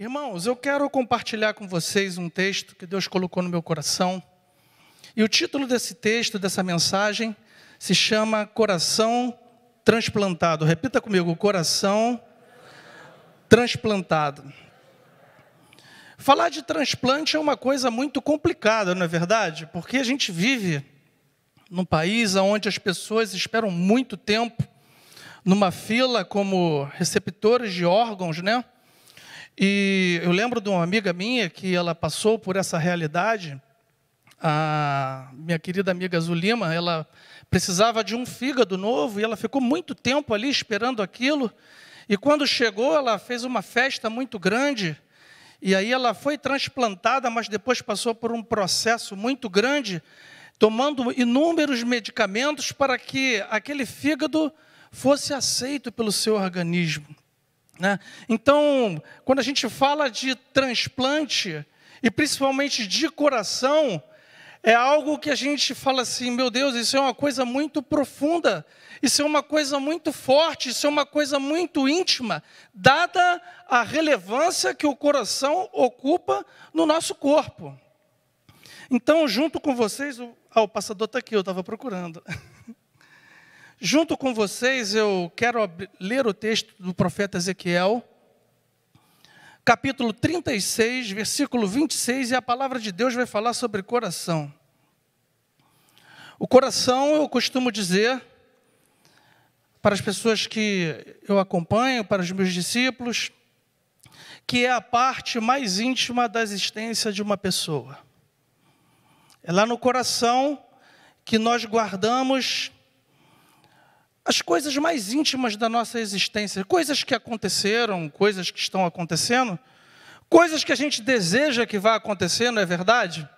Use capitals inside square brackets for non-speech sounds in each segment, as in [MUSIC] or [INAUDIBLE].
Irmãos, eu quero compartilhar com vocês um texto que Deus colocou no meu coração. E o título desse texto, dessa mensagem, se chama Coração Transplantado. Repita comigo: Coração Transplantado. Falar de transplante é uma coisa muito complicada, não é verdade? Porque a gente vive num país onde as pessoas esperam muito tempo numa fila como receptores de órgãos, né? E eu lembro de uma amiga minha que ela passou por essa realidade. A minha querida amiga Zulima, ela precisava de um fígado novo e ela ficou muito tempo ali esperando aquilo. E quando chegou, ela fez uma festa muito grande. E aí ela foi transplantada, mas depois passou por um processo muito grande, tomando inúmeros medicamentos para que aquele fígado fosse aceito pelo seu organismo. Né? Então, quando a gente fala de transplante, e principalmente de coração, é algo que a gente fala assim: meu Deus, isso é uma coisa muito profunda, isso é uma coisa muito forte, isso é uma coisa muito íntima, dada a relevância que o coração ocupa no nosso corpo. Então, junto com vocês, o... ah, o passador está aqui, eu estava procurando. [LAUGHS] Junto com vocês, eu quero ler o texto do profeta Ezequiel, capítulo 36, versículo 26, e a palavra de Deus vai falar sobre coração. O coração, eu costumo dizer, para as pessoas que eu acompanho, para os meus discípulos, que é a parte mais íntima da existência de uma pessoa. É lá no coração que nós guardamos as coisas mais íntimas da nossa existência, coisas que aconteceram, coisas que estão acontecendo, coisas que a gente deseja que vá acontecendo, é verdade?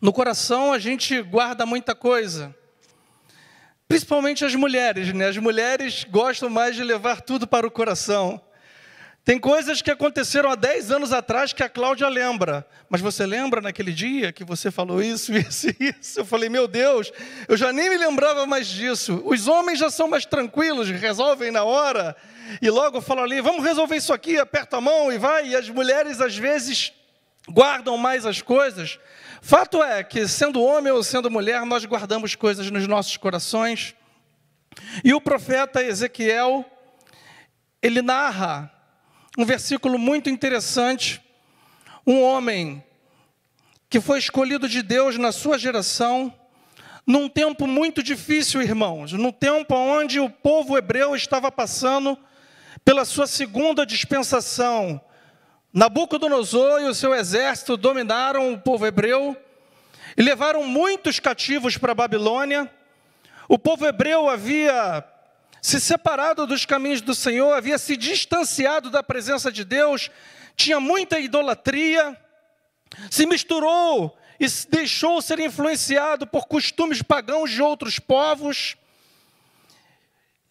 No coração a gente guarda muita coisa. Principalmente as mulheres, né? As mulheres gostam mais de levar tudo para o coração. Tem coisas que aconteceram há 10 anos atrás que a Cláudia lembra. Mas você lembra naquele dia que você falou isso, [LAUGHS] isso e isso? Eu falei, meu Deus, eu já nem me lembrava mais disso. Os homens já são mais tranquilos, resolvem na hora. E logo falam ali, vamos resolver isso aqui, aperta a mão e vai. E as mulheres, às vezes, guardam mais as coisas. Fato é que, sendo homem ou sendo mulher, nós guardamos coisas nos nossos corações. E o profeta Ezequiel, ele narra um versículo muito interessante. Um homem que foi escolhido de Deus na sua geração, num tempo muito difícil, irmãos, num tempo onde o povo hebreu estava passando pela sua segunda dispensação. Nabucodonosor e o seu exército dominaram o povo hebreu e levaram muitos cativos para a Babilônia. O povo hebreu havia se separado dos caminhos do Senhor, havia se distanciado da presença de Deus, tinha muita idolatria, se misturou e se deixou ser influenciado por costumes pagãos de outros povos.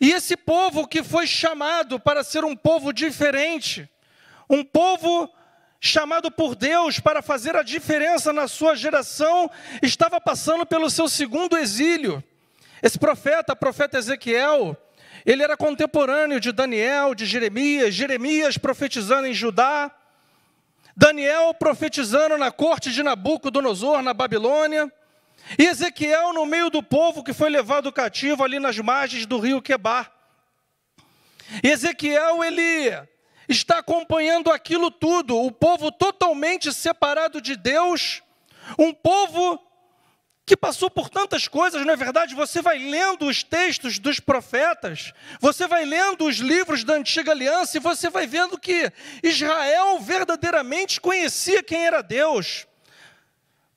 E esse povo que foi chamado para ser um povo diferente, um povo chamado por Deus para fazer a diferença na sua geração, estava passando pelo seu segundo exílio. Esse profeta, profeta Ezequiel, ele era contemporâneo de Daniel, de Jeremias, Jeremias profetizando em Judá, Daniel profetizando na corte de Nabucodonosor, na Babilônia, e Ezequiel no meio do povo que foi levado cativo ali nas margens do rio Quebar. E Ezequiel, ele está acompanhando aquilo tudo, o povo totalmente separado de Deus, um povo que passou por tantas coisas, não é verdade? Você vai lendo os textos dos profetas, você vai lendo os livros da antiga aliança e você vai vendo que Israel verdadeiramente conhecia quem era Deus.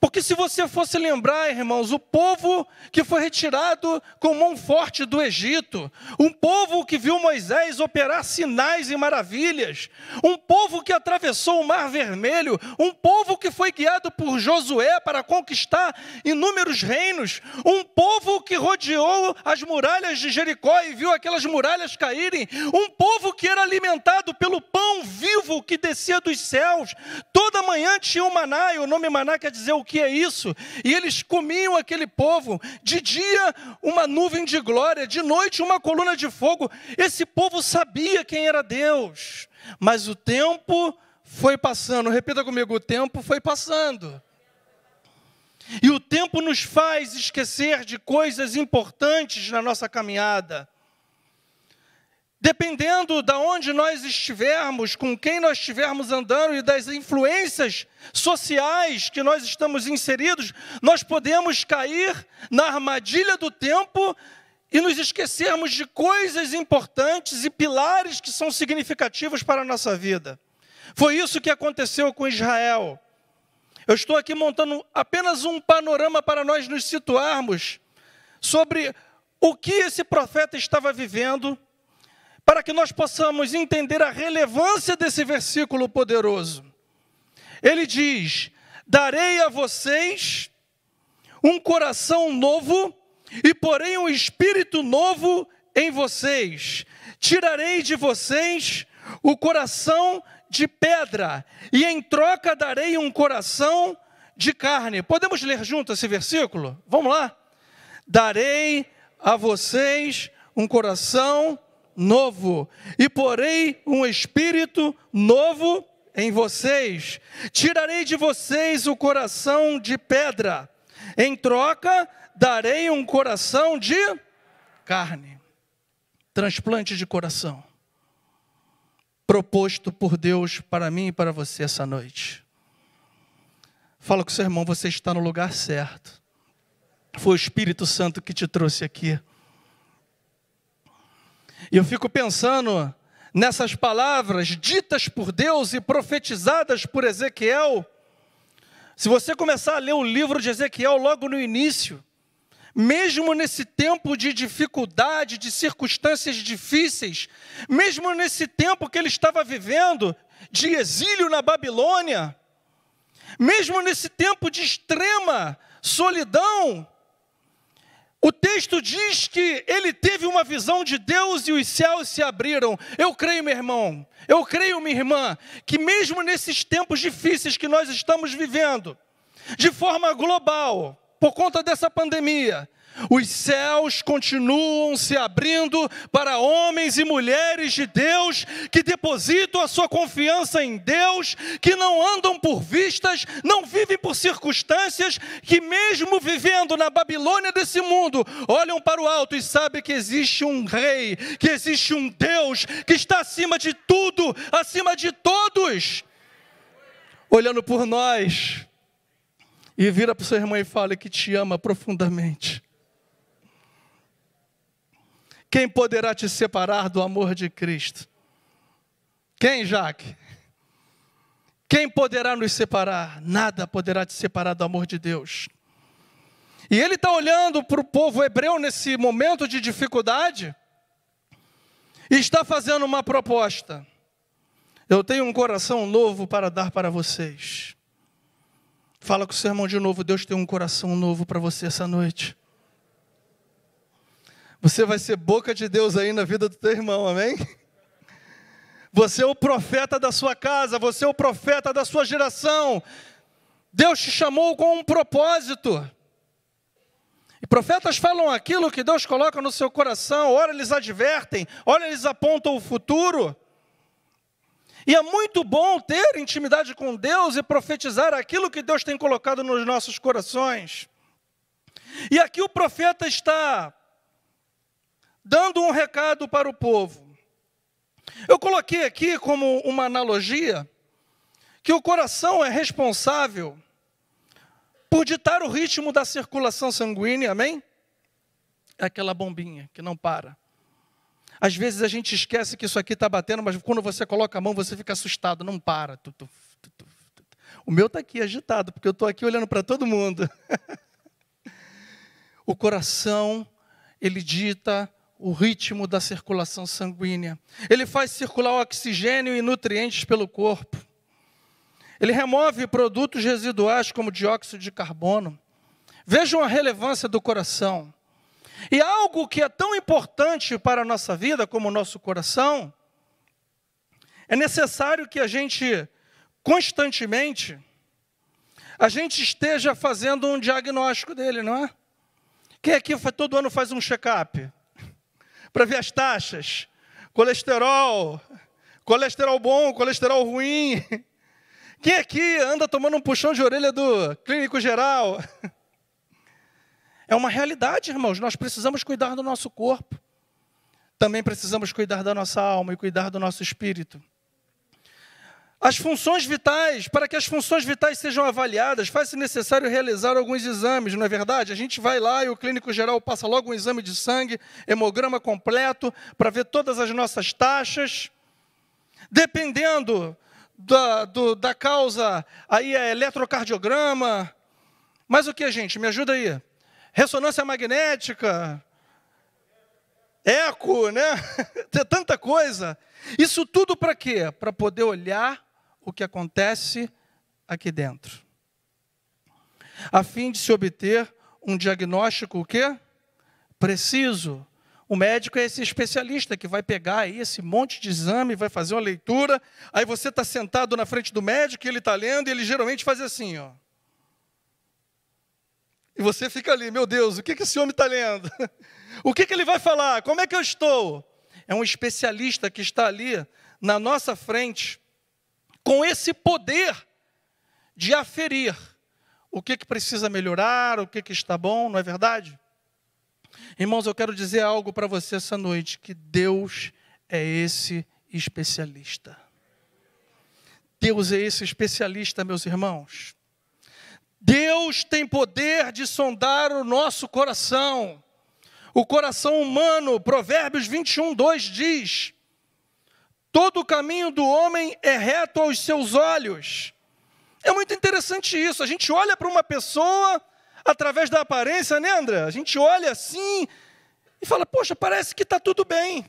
Porque se você fosse lembrar, irmãos, o povo que foi retirado com mão forte do Egito, um povo que viu Moisés operar sinais e maravilhas, um povo que atravessou o Mar Vermelho, um povo que foi guiado por Josué para conquistar inúmeros reinos, um povo que rodeou as muralhas de Jericó e viu aquelas muralhas caírem, um povo que era alimentado pelo pão vivo que descia dos céus, toda manhã tinha o um maná, e o nome maná quer dizer o que é isso. E eles comiam aquele povo, de dia uma nuvem de glória, de noite uma coluna de fogo. Esse povo sabia quem era Deus, mas o tempo foi passando. Repita comigo: o tempo foi passando. E o tempo nos faz esquecer de coisas importantes na nossa caminhada. Dependendo da de onde nós estivermos, com quem nós estivermos andando e das influências sociais que nós estamos inseridos, nós podemos cair na armadilha do tempo e nos esquecermos de coisas importantes e pilares que são significativos para a nossa vida. Foi isso que aconteceu com Israel. Eu estou aqui montando apenas um panorama para nós nos situarmos sobre o que esse profeta estava vivendo para que nós possamos entender a relevância desse versículo poderoso. Ele diz: Darei a vocês um coração novo e porém um espírito novo em vocês. Tirarei de vocês o coração de pedra e em troca darei um coração de carne. Podemos ler junto esse versículo? Vamos lá. Darei a vocês um coração novo, e porei um espírito novo em vocês. Tirarei de vocês o coração de pedra, em troca, darei um coração de carne. Transplante de coração, proposto por Deus para mim e para você essa noite. Fala com seu irmão, você está no lugar certo. Foi o Espírito Santo que te trouxe aqui. E eu fico pensando nessas palavras ditas por Deus e profetizadas por Ezequiel. Se você começar a ler o livro de Ezequiel logo no início, mesmo nesse tempo de dificuldade, de circunstâncias difíceis, mesmo nesse tempo que ele estava vivendo de exílio na Babilônia, mesmo nesse tempo de extrema solidão, o texto diz que ele teve uma visão de Deus e os céus se abriram. Eu creio, meu irmão, eu creio, minha irmã, que mesmo nesses tempos difíceis que nós estamos vivendo, de forma global, por conta dessa pandemia, os céus continuam se abrindo para homens e mulheres de Deus que depositam a sua confiança em Deus, que não andam por vistas, não vivem por circunstâncias, que mesmo vivendo na Babilônia desse mundo, olham para o alto e sabem que existe um rei, que existe um Deus que está acima de tudo, acima de todos, olhando por nós. E vira para sua seu e fala que te ama profundamente quem poderá te separar do amor de Cristo? Quem, Jaque? Quem poderá nos separar? Nada poderá te separar do amor de Deus. E ele está olhando para o povo hebreu nesse momento de dificuldade e está fazendo uma proposta. Eu tenho um coração novo para dar para vocês. Fala com o sermão de novo. Deus tem um coração novo para você essa noite. Você vai ser boca de Deus aí na vida do teu irmão, amém? Você é o profeta da sua casa, você é o profeta da sua geração. Deus te chamou com um propósito. E profetas falam aquilo que Deus coloca no seu coração, ora eles advertem, ora eles apontam o futuro. E é muito bom ter intimidade com Deus e profetizar aquilo que Deus tem colocado nos nossos corações. E aqui o profeta está dando um recado para o povo. Eu coloquei aqui como uma analogia que o coração é responsável por ditar o ritmo da circulação sanguínea, amém? É aquela bombinha que não para. Às vezes a gente esquece que isso aqui está batendo, mas quando você coloca a mão, você fica assustado, não para. O meu está aqui agitado, porque eu estou aqui olhando para todo mundo. [LAUGHS] o coração, ele dita o ritmo da circulação sanguínea. Ele faz circular oxigênio e nutrientes pelo corpo. Ele remove produtos residuais como dióxido de carbono. Vejam a relevância do coração. E algo que é tão importante para a nossa vida como o nosso coração, é necessário que a gente constantemente a gente esteja fazendo um diagnóstico dele, não é? Quem aqui todo ano faz um check-up? para ver as taxas. Colesterol, colesterol bom, colesterol ruim. Quem aqui anda tomando um puxão de orelha do clínico geral? É uma realidade, irmãos. Nós precisamos cuidar do nosso corpo. Também precisamos cuidar da nossa alma e cuidar do nosso espírito. As funções vitais, para que as funções vitais sejam avaliadas, faz-se necessário realizar alguns exames, não é verdade? A gente vai lá e o clínico geral passa logo um exame de sangue, hemograma completo, para ver todas as nossas taxas. Dependendo da, do, da causa, aí é eletrocardiograma. Mas o que, gente? Me ajuda aí. Ressonância magnética, eco, né? [LAUGHS] Tem tanta coisa. Isso tudo para quê? Para poder olhar o que acontece aqui dentro, a fim de se obter um diagnóstico o quê? preciso. O médico é esse especialista que vai pegar aí esse monte de exame, vai fazer uma leitura. Aí você está sentado na frente do médico, e ele está lendo, e ele geralmente faz assim, ó. E você fica ali, meu Deus, o que, que esse homem está lendo? [LAUGHS] O que, que ele vai falar? Como é que eu estou? É um especialista que está ali na nossa frente, com esse poder de aferir o que, que precisa melhorar, o que, que está bom, não é verdade? Irmãos, eu quero dizer algo para você essa noite: que Deus é esse especialista. Deus é esse especialista, meus irmãos. Deus tem poder de sondar o nosso coração, o coração humano. Provérbios 21, 2 diz Todo o caminho do homem é reto aos seus olhos. É muito interessante isso. A gente olha para uma pessoa através da aparência, né, André? A gente olha assim e fala: Poxa, parece que está tudo bem.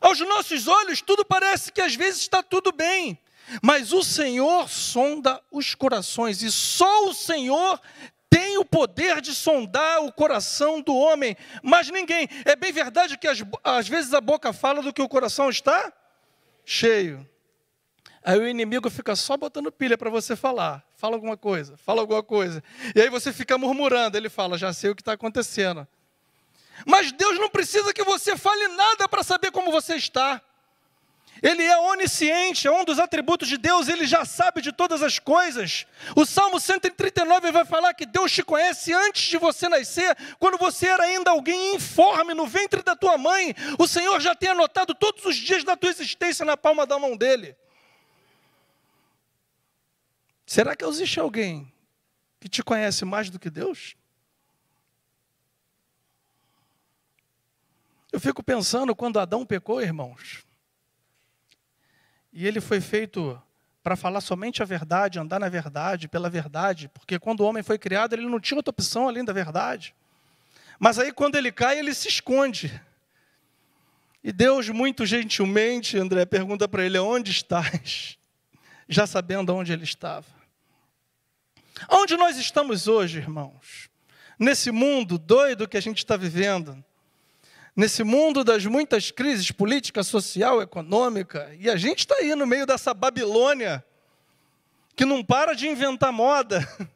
Aos nossos olhos, tudo parece que às vezes está tudo bem. Mas o Senhor sonda os corações e só o Senhor tem o poder de sondar o coração do homem, mas ninguém. É bem verdade que às, às vezes a boca fala do que o coração está cheio. Aí o inimigo fica só botando pilha para você falar. Fala alguma coisa, fala alguma coisa. E aí você fica murmurando. Ele fala: Já sei o que está acontecendo. Mas Deus não precisa que você fale nada para saber como você está. Ele é onisciente, é um dos atributos de Deus, ele já sabe de todas as coisas. O Salmo 139 vai falar que Deus te conhece antes de você nascer, quando você era ainda alguém informe no ventre da tua mãe. O Senhor já tem anotado todos os dias da tua existência na palma da mão dele. Será que existe alguém que te conhece mais do que Deus? Eu fico pensando quando Adão pecou, irmãos. E ele foi feito para falar somente a verdade, andar na verdade, pela verdade, porque quando o homem foi criado, ele não tinha outra opção além da verdade. Mas aí, quando ele cai, ele se esconde. E Deus, muito gentilmente, André, pergunta para ele: Onde estás? [LAUGHS] Já sabendo onde ele estava. Onde nós estamos hoje, irmãos? Nesse mundo doido que a gente está vivendo, nesse mundo das muitas crises política, social, econômica, e a gente está aí no meio dessa Babilônia que não para de inventar moda. [LAUGHS]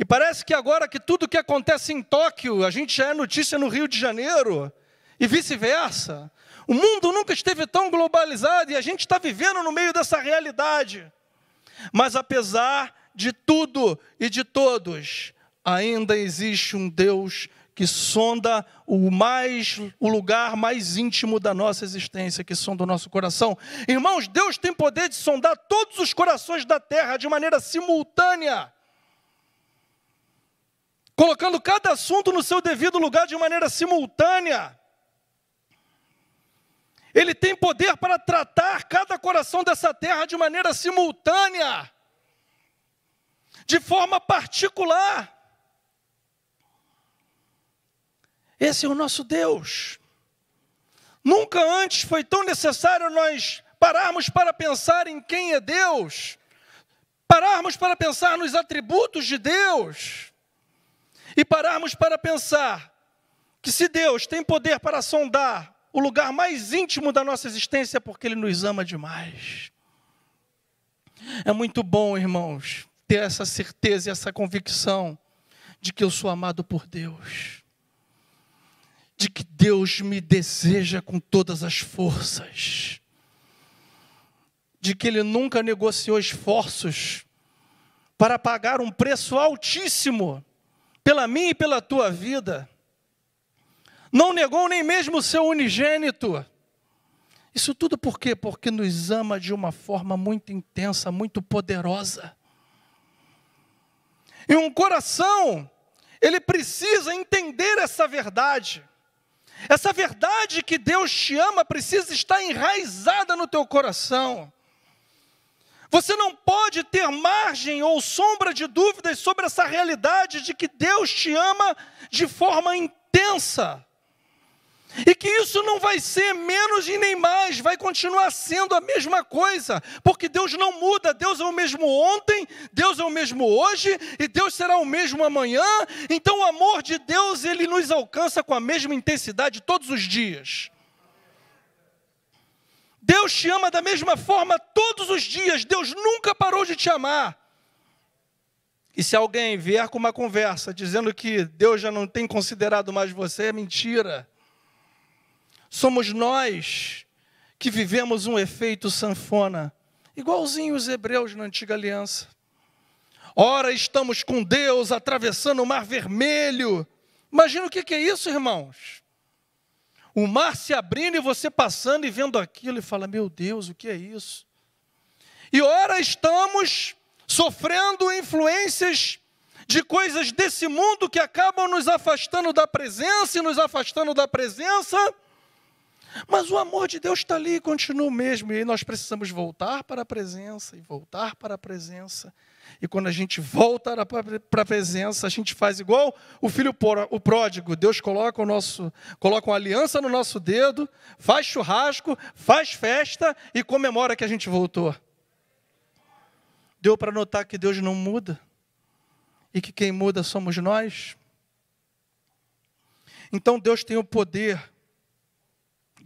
E parece que agora que tudo que acontece em Tóquio, a gente já é notícia no Rio de Janeiro, e vice-versa. O mundo nunca esteve tão globalizado e a gente está vivendo no meio dessa realidade. Mas apesar de tudo e de todos, ainda existe um Deus que sonda o mais o lugar mais íntimo da nossa existência, que sonda o nosso coração. Irmãos, Deus tem poder de sondar todos os corações da terra de maneira simultânea. Colocando cada assunto no seu devido lugar de maneira simultânea. Ele tem poder para tratar cada coração dessa terra de maneira simultânea, de forma particular. Esse é o nosso Deus. Nunca antes foi tão necessário nós pararmos para pensar em quem é Deus, pararmos para pensar nos atributos de Deus e pararmos para pensar que se Deus tem poder para sondar o lugar mais íntimo da nossa existência é porque Ele nos ama demais. É muito bom, irmãos, ter essa certeza e essa convicção de que eu sou amado por Deus de que Deus me deseja com todas as forças, de que Ele nunca negociou esforços para pagar um preço altíssimo pela minha e pela tua vida. Não negou nem mesmo o seu unigênito. Isso tudo por quê? Porque nos ama de uma forma muito intensa, muito poderosa. E um coração, ele precisa entender essa verdade. Essa verdade que Deus te ama precisa estar enraizada no teu coração. Você não pode ter margem ou sombra de dúvidas sobre essa realidade de que Deus te ama de forma intensa. E que isso não vai ser menos e nem mais, vai continuar sendo a mesma coisa, porque Deus não muda, Deus é o mesmo ontem, Deus é o mesmo hoje e Deus será o mesmo amanhã. Então o amor de Deus, ele nos alcança com a mesma intensidade todos os dias. Deus te ama da mesma forma todos os dias, Deus nunca parou de te amar. E se alguém vier com uma conversa dizendo que Deus já não tem considerado mais você, é mentira. Somos nós que vivemos um efeito sanfona, igualzinho os hebreus na antiga aliança. Ora, estamos com Deus atravessando o Mar Vermelho. Imagina o que é isso, irmãos. O mar se abrindo e você passando e vendo aquilo e fala: Meu Deus, o que é isso? E ora, estamos sofrendo influências de coisas desse mundo que acabam nos afastando da presença e nos afastando da presença mas o amor de Deus está ali e continua o mesmo. E aí nós precisamos voltar para a presença e voltar para a presença. E quando a gente volta para a presença, a gente faz igual o filho o pródigo. Deus coloca o nosso, coloca uma aliança no nosso dedo, faz churrasco, faz festa e comemora que a gente voltou. Deu para notar que Deus não muda e que quem muda somos nós. Então Deus tem o poder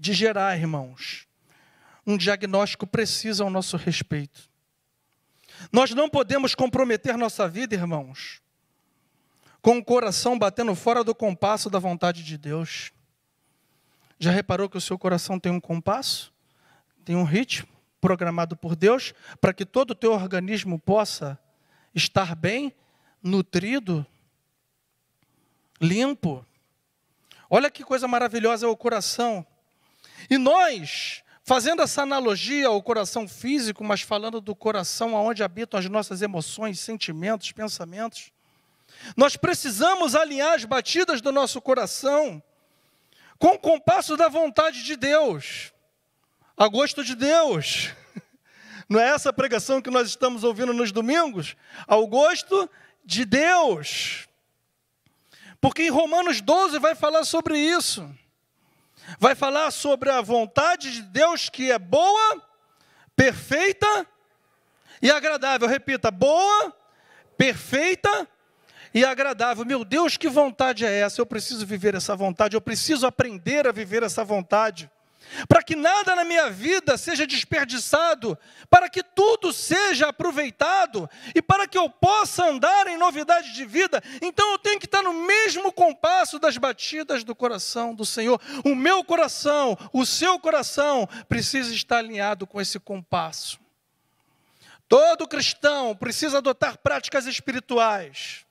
de gerar, irmãos, um diagnóstico preciso ao nosso respeito. Nós não podemos comprometer nossa vida, irmãos, com o coração batendo fora do compasso da vontade de Deus. Já reparou que o seu coração tem um compasso? Tem um ritmo programado por Deus para que todo o teu organismo possa estar bem, nutrido, limpo. Olha que coisa maravilhosa é o coração e nós, fazendo essa analogia ao coração físico, mas falando do coração aonde habitam as nossas emoções, sentimentos, pensamentos, nós precisamos alinhar as batidas do nosso coração com o compasso da vontade de Deus, a gosto de Deus. [LAUGHS] Não é essa pregação que nós estamos ouvindo nos domingos? Ao gosto de Deus. Porque em Romanos 12 vai falar sobre isso vai falar sobre a vontade de Deus que é boa, perfeita e agradável. Repita: boa, perfeita e agradável. Meu Deus, que vontade é essa? Eu preciso viver essa vontade, eu preciso aprender a viver essa vontade para que nada na minha vida seja desperdiçado, para que tudo seja aproveitado e para que eu possa andar em novidade de vida, então eu tenho que estar no mesmo compasso das batidas do coração do Senhor. O meu coração, o seu coração precisa estar alinhado com esse compasso. Todo cristão precisa adotar práticas espirituais,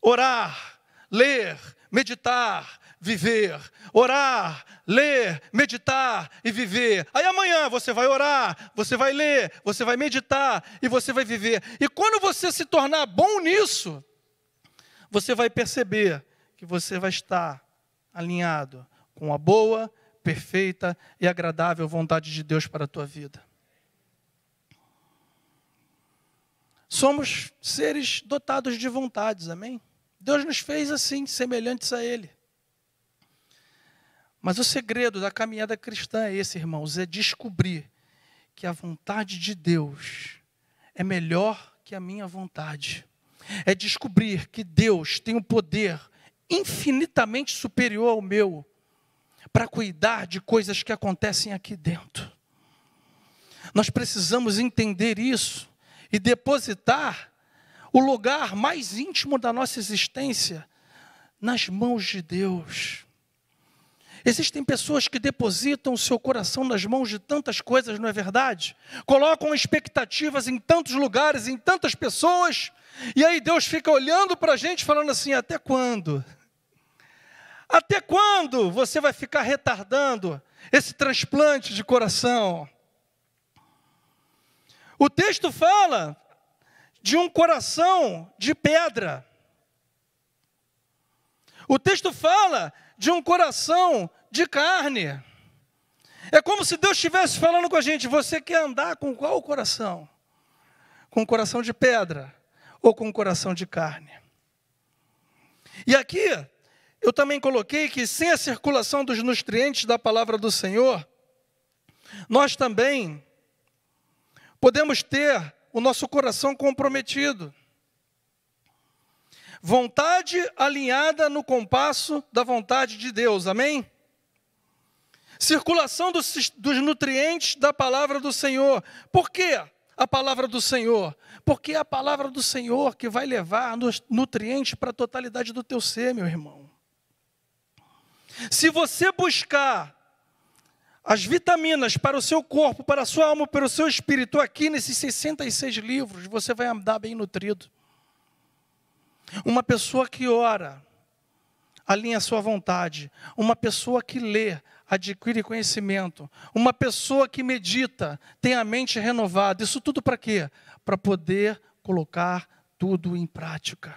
orar, ler, meditar, viver, orar, ler, meditar e viver. Aí amanhã você vai orar, você vai ler, você vai meditar e você vai viver. E quando você se tornar bom nisso, você vai perceber que você vai estar alinhado com a boa, perfeita e agradável vontade de Deus para a tua vida. Somos seres dotados de vontades, amém? Deus nos fez assim, semelhantes a Ele. Mas o segredo da caminhada cristã é esse, irmãos, é descobrir que a vontade de Deus é melhor que a minha vontade. É descobrir que Deus tem um poder infinitamente superior ao meu para cuidar de coisas que acontecem aqui dentro. Nós precisamos entender isso e depositar o lugar mais íntimo da nossa existência nas mãos de Deus. Existem pessoas que depositam o seu coração nas mãos de tantas coisas, não é verdade? Colocam expectativas em tantos lugares, em tantas pessoas, e aí Deus fica olhando para a gente, falando assim: até quando? Até quando você vai ficar retardando esse transplante de coração? O texto fala de um coração de pedra. O texto fala de um coração de carne. É como se Deus estivesse falando com a gente: você quer andar com qual coração? Com o coração de pedra ou com o coração de carne? E aqui, eu também coloquei que sem a circulação dos nutrientes da palavra do Senhor, nós também podemos ter o nosso coração comprometido. Vontade alinhada no compasso da vontade de Deus, amém? Circulação dos, dos nutrientes da palavra do Senhor. Por quê? a palavra do Senhor, porque é a palavra do Senhor que vai levar nutrientes para a totalidade do teu ser, meu irmão. Se você buscar as vitaminas para o seu corpo, para a sua alma, para o seu espírito, aqui nesses 66 livros, você vai andar bem nutrido. Uma pessoa que ora, alinha a sua vontade. Uma pessoa que lê, adquire conhecimento. Uma pessoa que medita, tem a mente renovada. Isso tudo para quê? Para poder colocar tudo em prática.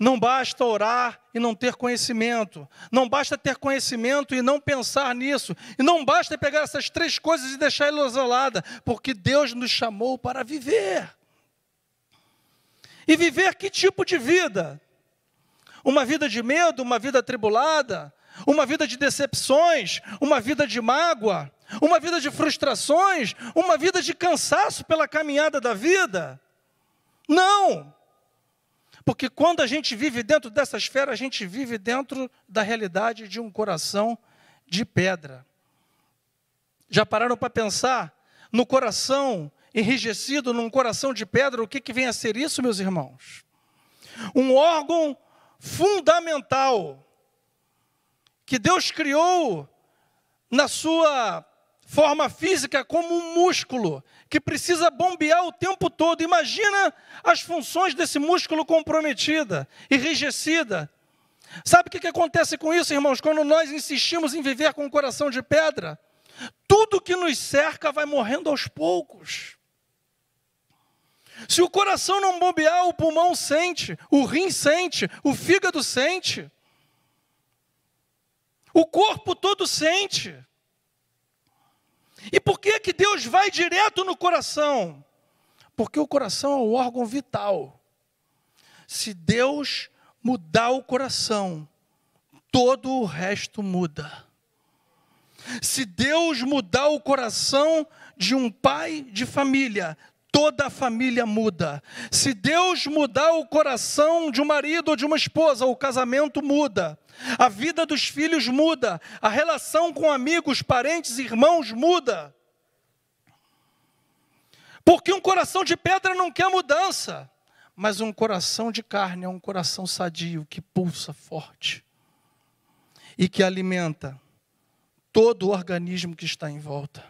Não basta orar e não ter conhecimento. Não basta ter conhecimento e não pensar nisso. E não basta pegar essas três coisas e deixar ela isolada, porque Deus nos chamou para viver. E viver que tipo de vida? Uma vida de medo, uma vida atribulada, uma vida de decepções, uma vida de mágoa, uma vida de frustrações, uma vida de cansaço pela caminhada da vida? Não! Porque quando a gente vive dentro dessa esfera, a gente vive dentro da realidade de um coração de pedra. Já pararam para pensar no coração enrijecido num coração de pedra, o que, que vem a ser isso, meus irmãos? Um órgão fundamental que Deus criou na sua forma física como um músculo que precisa bombear o tempo todo. Imagina as funções desse músculo comprometida, enrijecida. Sabe o que, que acontece com isso, irmãos? Quando nós insistimos em viver com o coração de pedra, tudo que nos cerca vai morrendo aos poucos. Se o coração não bombear, o pulmão sente, o rim sente, o fígado sente. O corpo todo sente. E por que que Deus vai direto no coração? Porque o coração é o órgão vital. Se Deus mudar o coração, todo o resto muda. Se Deus mudar o coração de um pai de família, toda a família muda. Se Deus mudar o coração de um marido ou de uma esposa, o casamento muda. A vida dos filhos muda. A relação com amigos, parentes, irmãos muda. Porque um coração de pedra não quer mudança, mas um coração de carne é um coração sadio que pulsa forte e que alimenta todo o organismo que está em volta.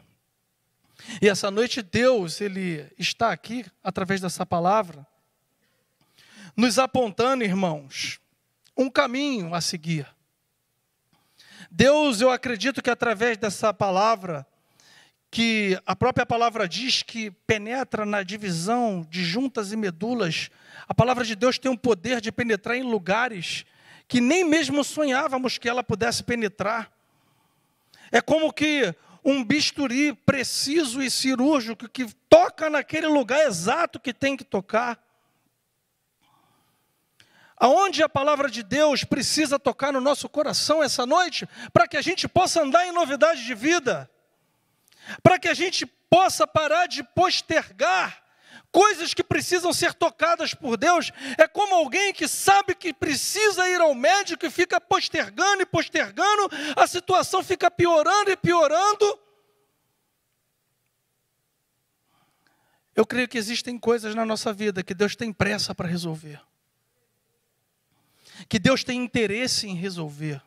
E essa noite Deus, ele está aqui através dessa palavra nos apontando, irmãos, um caminho a seguir. Deus, eu acredito que através dessa palavra, que a própria palavra diz que penetra na divisão de juntas e medulas, a palavra de Deus tem o um poder de penetrar em lugares que nem mesmo sonhávamos que ela pudesse penetrar. É como que um bisturi preciso e cirúrgico que toca naquele lugar exato que tem que tocar. Aonde a palavra de Deus precisa tocar no nosso coração essa noite, para que a gente possa andar em novidade de vida, para que a gente possa parar de postergar coisas que precisam ser tocadas por Deus, é como alguém que sabe que precisa ir ao médico e fica postergando e postergando, a situação fica piorando e piorando. Eu creio que existem coisas na nossa vida que Deus tem pressa para resolver, que Deus tem interesse em resolver,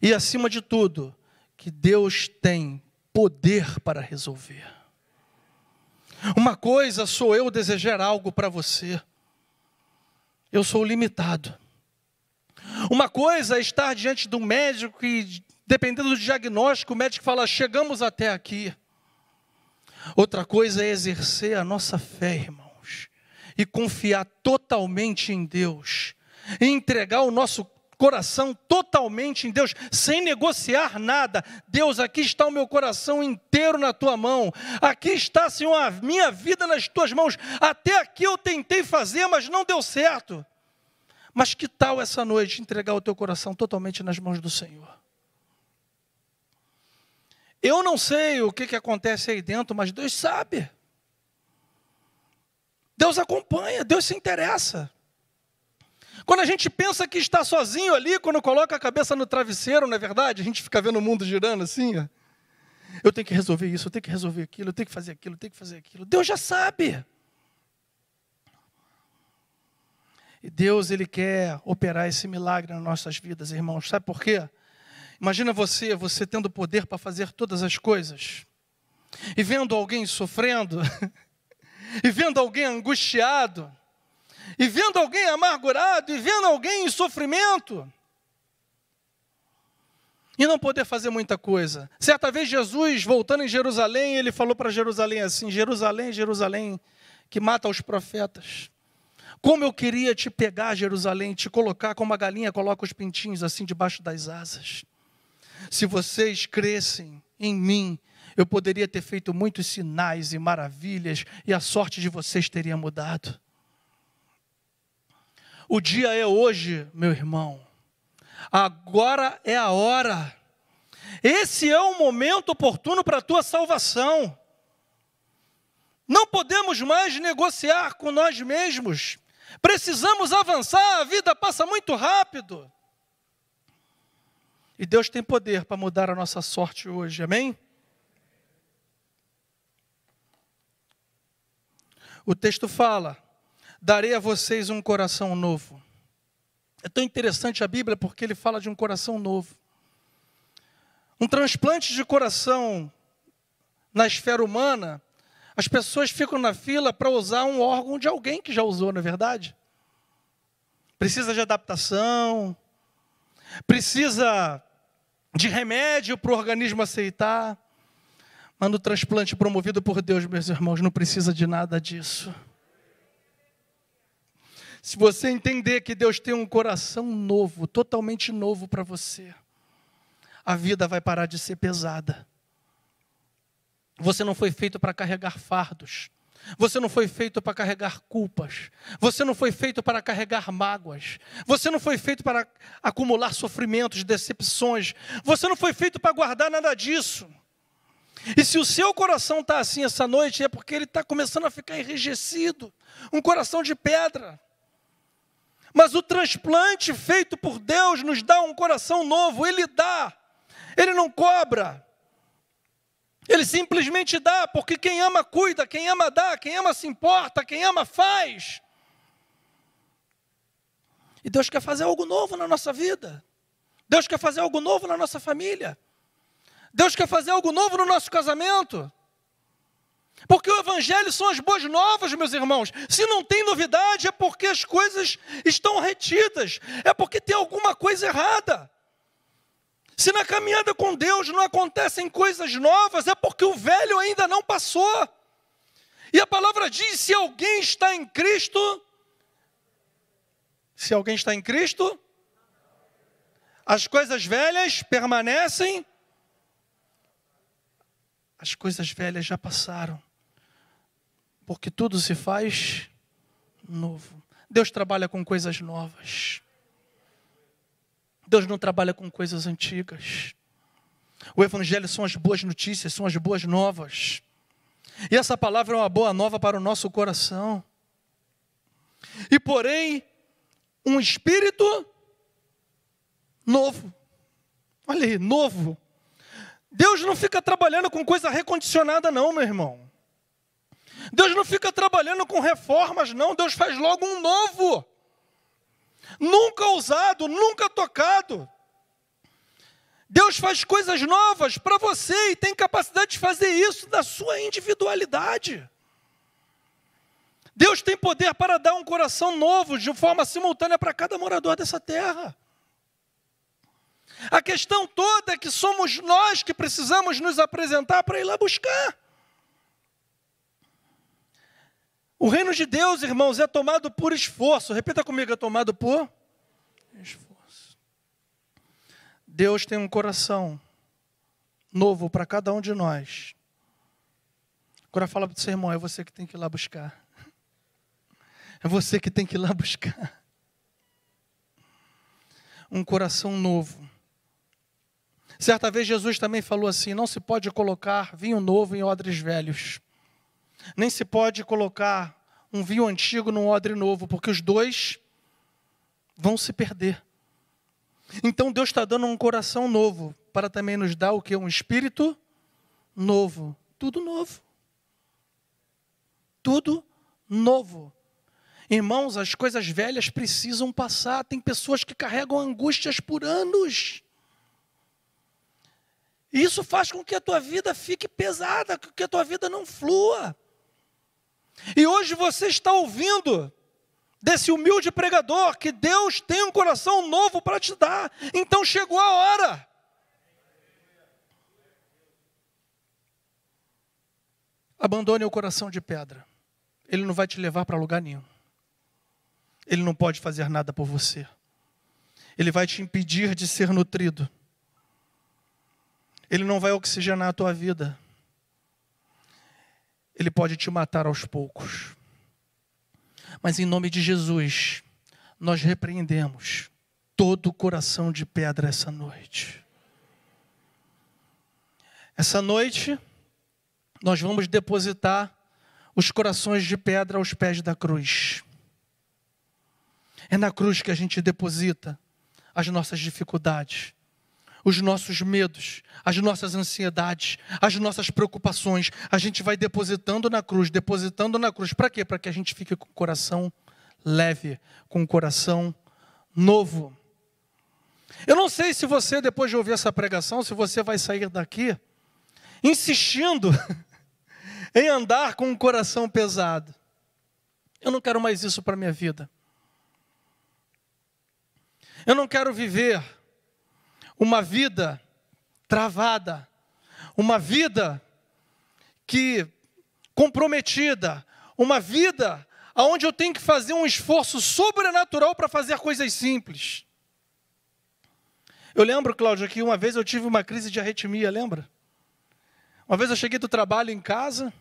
e acima de tudo, que Deus tem poder para resolver. Uma coisa sou eu desejar algo para você. Eu sou limitado. Uma coisa é estar diante do médico e, dependendo do diagnóstico, o médico fala: chegamos até aqui. Outra coisa é exercer a nossa fé, irmãos, e confiar totalmente em Deus, e entregar o nosso coração totalmente em Deus, sem negociar nada. Deus, aqui está o meu coração inteiro na tua mão. Aqui está, Senhor, a minha vida nas tuas mãos. Até aqui eu tentei fazer, mas não deu certo. Mas que tal essa noite entregar o teu coração totalmente nas mãos do Senhor? Eu não sei o que, que acontece aí dentro, mas Deus sabe. Deus acompanha, Deus se interessa. Quando a gente pensa que está sozinho ali, quando coloca a cabeça no travesseiro, não é verdade? A gente fica vendo o mundo girando assim, ó. Eu tenho que resolver isso, eu tenho que resolver aquilo, eu tenho que fazer aquilo, eu tenho que fazer aquilo. Deus já sabe. E Deus, Ele quer operar esse milagre nas nossas vidas, irmãos. Sabe por quê? Imagina você, você tendo poder para fazer todas as coisas, e vendo alguém sofrendo, [LAUGHS] e vendo alguém angustiado, e vendo alguém amargurado, e vendo alguém em sofrimento, e não poder fazer muita coisa. Certa vez Jesus, voltando em Jerusalém, ele falou para Jerusalém assim: Jerusalém, Jerusalém, que mata os profetas. Como eu queria te pegar, Jerusalém, te colocar como a galinha coloca os pintinhos assim debaixo das asas. Se vocês crescem em mim, eu poderia ter feito muitos sinais e maravilhas, e a sorte de vocês teria mudado. O dia é hoje, meu irmão. Agora é a hora. Esse é o momento oportuno para a tua salvação. Não podemos mais negociar com nós mesmos. Precisamos avançar, a vida passa muito rápido. E Deus tem poder para mudar a nossa sorte hoje, amém? O texto fala: darei a vocês um coração novo. É tão interessante a Bíblia porque ele fala de um coração novo. Um transplante de coração na esfera humana, as pessoas ficam na fila para usar um órgão de alguém que já usou, não é verdade? Precisa de adaptação, precisa de remédio para o organismo aceitar. Mas no transplante promovido por Deus, meus irmãos, não precisa de nada disso. Se você entender que Deus tem um coração novo, totalmente novo para você, a vida vai parar de ser pesada. Você não foi feito para carregar fardos. Você não foi feito para carregar culpas. Você não foi feito para carregar mágoas. Você não foi feito para acumular sofrimentos, decepções. Você não foi feito para guardar nada disso. E se o seu coração está assim essa noite, é porque ele está começando a ficar enrijecido um coração de pedra. Mas o transplante feito por Deus nos dá um coração novo, Ele dá, Ele não cobra. Ele simplesmente dá, porque quem ama cuida, quem ama dá, quem ama se importa, quem ama faz. E Deus quer fazer algo novo na nossa vida. Deus quer fazer algo novo na nossa família. Deus quer fazer algo novo no nosso casamento. Porque o Evangelho são as boas novas, meus irmãos. Se não tem novidade, é porque as coisas estão retidas, é porque tem alguma coisa errada. Se na caminhada com Deus não acontecem coisas novas, é porque o velho ainda não passou. E a palavra diz: se alguém está em Cristo, se alguém está em Cristo, as coisas velhas permanecem, as coisas velhas já passaram porque tudo se faz novo. Deus trabalha com coisas novas. Deus não trabalha com coisas antigas. O Evangelho são as boas notícias, são as boas novas. E essa palavra é uma boa nova para o nosso coração. E porém, um espírito novo. Olha aí, novo. Deus não fica trabalhando com coisa recondicionada, não, meu irmão. Deus não fica trabalhando com reformas, não. Deus faz logo um novo. Nunca usado, nunca tocado. Deus faz coisas novas para você e tem capacidade de fazer isso na sua individualidade. Deus tem poder para dar um coração novo de forma simultânea para cada morador dessa terra. A questão toda é que somos nós que precisamos nos apresentar para ir lá buscar. O reino de Deus, irmãos, é tomado por esforço. Repita comigo: é tomado por esforço. Deus tem um coração novo para cada um de nós. Agora fala para o seu irmão: é você que tem que ir lá buscar. É você que tem que ir lá buscar. Um coração novo. Certa vez Jesus também falou assim: não se pode colocar vinho novo em odres velhos. Nem se pode colocar um vinho antigo num odre novo, porque os dois vão se perder. Então Deus está dando um coração novo para também nos dar o que? Um espírito novo. Tudo novo. Tudo novo. Irmãos, as coisas velhas precisam passar. Tem pessoas que carregam angústias por anos. Isso faz com que a tua vida fique pesada, que a tua vida não flua. E hoje você está ouvindo desse humilde pregador que Deus tem um coração novo para te dar. Então chegou a hora. Abandone o coração de pedra. Ele não vai te levar para lugar nenhum. Ele não pode fazer nada por você. Ele vai te impedir de ser nutrido. Ele não vai oxigenar a tua vida ele pode te matar aos poucos. Mas em nome de Jesus, nós repreendemos todo o coração de pedra essa noite. Essa noite, nós vamos depositar os corações de pedra aos pés da cruz. É na cruz que a gente deposita as nossas dificuldades, os nossos medos, as nossas ansiedades, as nossas preocupações. A gente vai depositando na cruz, depositando na cruz. Para quê? Para que a gente fique com o coração leve, com o coração novo. Eu não sei se você, depois de ouvir essa pregação, se você vai sair daqui insistindo [LAUGHS] em andar com o coração pesado. Eu não quero mais isso para a minha vida. Eu não quero viver uma vida travada, uma vida que comprometida, uma vida onde eu tenho que fazer um esforço sobrenatural para fazer coisas simples. Eu lembro, Cláudio, que uma vez eu tive uma crise de arritmia, lembra? Uma vez eu cheguei do trabalho em casa,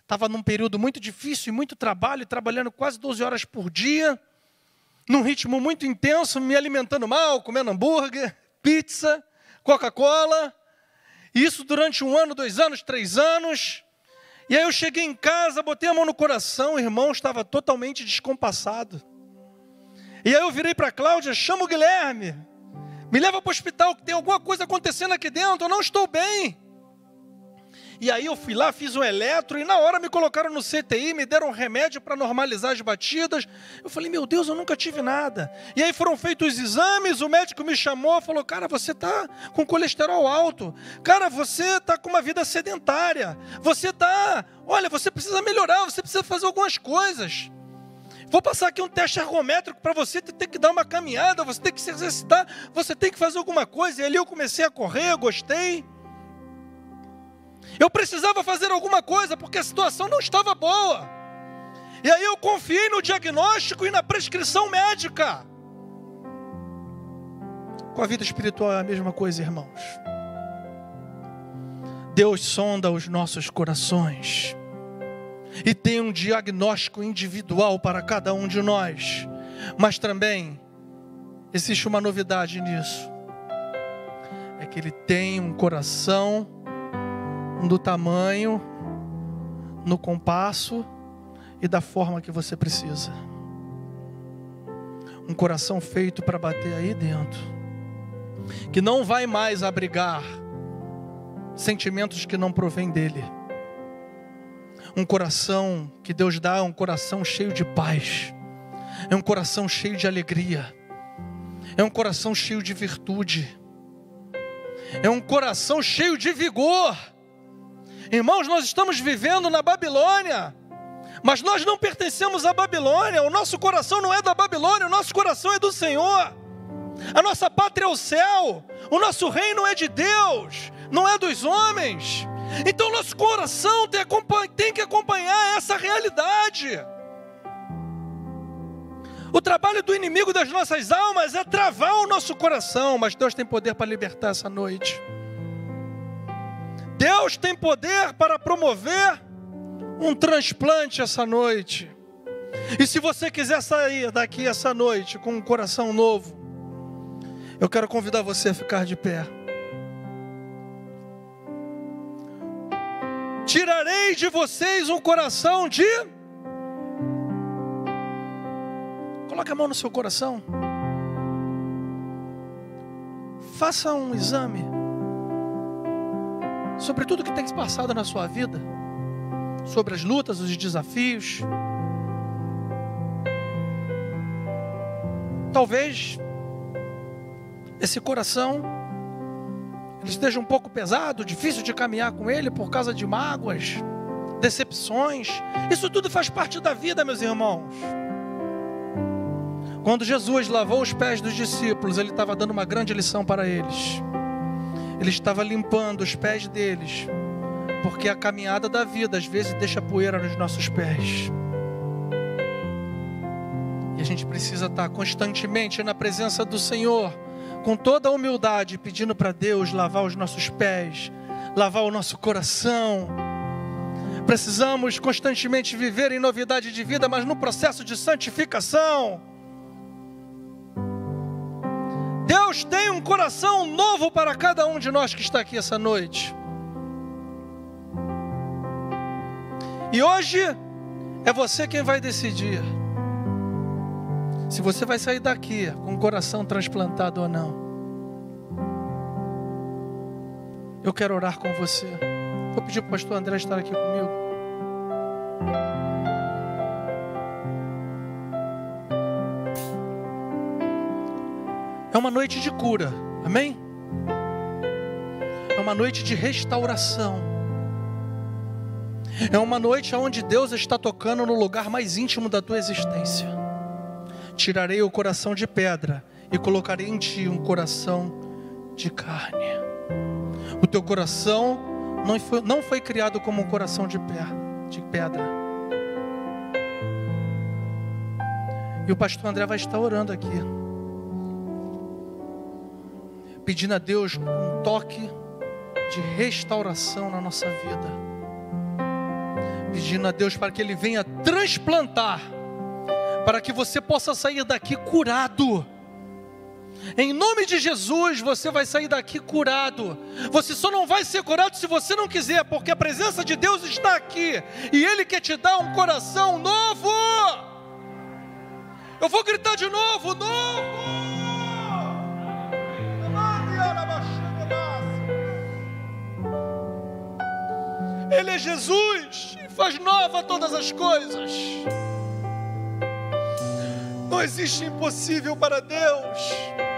estava num período muito difícil e muito trabalho, trabalhando quase 12 horas por dia num ritmo muito intenso, me alimentando mal, comendo hambúrguer, pizza, Coca-Cola. Isso durante um ano, dois anos, três anos. E aí eu cheguei em casa, botei a mão no coração, o irmão estava totalmente descompassado. E aí eu virei para a Cláudia, chama o Guilherme, me leva para o hospital, que tem alguma coisa acontecendo aqui dentro, eu não estou bem. E aí eu fui lá, fiz um eletro e na hora me colocaram no CTI, me deram um remédio para normalizar as batidas. Eu falei, meu Deus, eu nunca tive nada. E aí foram feitos os exames, o médico me chamou, falou, cara, você tá com colesterol alto. Cara, você tá com uma vida sedentária. Você tá, olha, você precisa melhorar, você precisa fazer algumas coisas. Vou passar aqui um teste ergométrico para você ter que dar uma caminhada, você tem que se exercitar, você tem que fazer alguma coisa. E ali eu comecei a correr, eu gostei. Eu precisava fazer alguma coisa porque a situação não estava boa. E aí eu confiei no diagnóstico e na prescrição médica. Com a vida espiritual é a mesma coisa, irmãos. Deus sonda os nossos corações e tem um diagnóstico individual para cada um de nós. Mas também existe uma novidade nisso. É que ele tem um coração do tamanho, no compasso e da forma que você precisa. Um coração feito para bater aí dentro, que não vai mais abrigar sentimentos que não provêm dele. Um coração que Deus dá é um coração cheio de paz, é um coração cheio de alegria, é um coração cheio de virtude, é um coração cheio de vigor Irmãos, nós estamos vivendo na Babilônia. Mas nós não pertencemos à Babilônia, o nosso coração não é da Babilônia, o nosso coração é do Senhor. A nossa pátria é o céu, o nosso reino é de Deus, não é dos homens. Então, nosso coração tem que acompanhar essa realidade. O trabalho do inimigo das nossas almas é travar o nosso coração, mas Deus tem poder para libertar essa noite. Deus tem poder para promover um transplante essa noite. E se você quiser sair daqui essa noite com um coração novo, eu quero convidar você a ficar de pé. Tirarei de vocês um coração de. Coloque a mão no seu coração. Faça um exame sobre tudo que tem se passado na sua vida, sobre as lutas, os desafios. Talvez esse coração esteja um pouco pesado, difícil de caminhar com ele por causa de mágoas, decepções. Isso tudo faz parte da vida, meus irmãos. Quando Jesus lavou os pés dos discípulos, ele estava dando uma grande lição para eles. Ele estava limpando os pés deles, porque a caminhada da vida às vezes deixa poeira nos nossos pés. E a gente precisa estar constantemente na presença do Senhor, com toda a humildade, pedindo para Deus lavar os nossos pés, lavar o nosso coração. Precisamos constantemente viver em novidade de vida, mas no processo de santificação. Deus tem um coração novo para cada um de nós que está aqui essa noite. E hoje é você quem vai decidir se você vai sair daqui com o coração transplantado ou não. Eu quero orar com você. Vou pedir para o pastor André estar aqui comigo. É uma noite de cura, amém? É uma noite de restauração. É uma noite onde Deus está tocando no lugar mais íntimo da tua existência. Tirarei o coração de pedra e colocarei em ti um coração de carne. O teu coração não foi, não foi criado como um coração de, pé, de pedra. E o pastor André vai estar orando aqui pedindo a Deus um toque de restauração na nossa vida, pedindo a Deus para que Ele venha transplantar, para que você possa sair daqui curado. Em nome de Jesus, você vai sair daqui curado. Você só não vai ser curado se você não quiser, porque a presença de Deus está aqui e Ele quer te dar um coração novo. Eu vou gritar de novo: novo. Ele é Jesus e faz nova todas as coisas. Não existe impossível para Deus.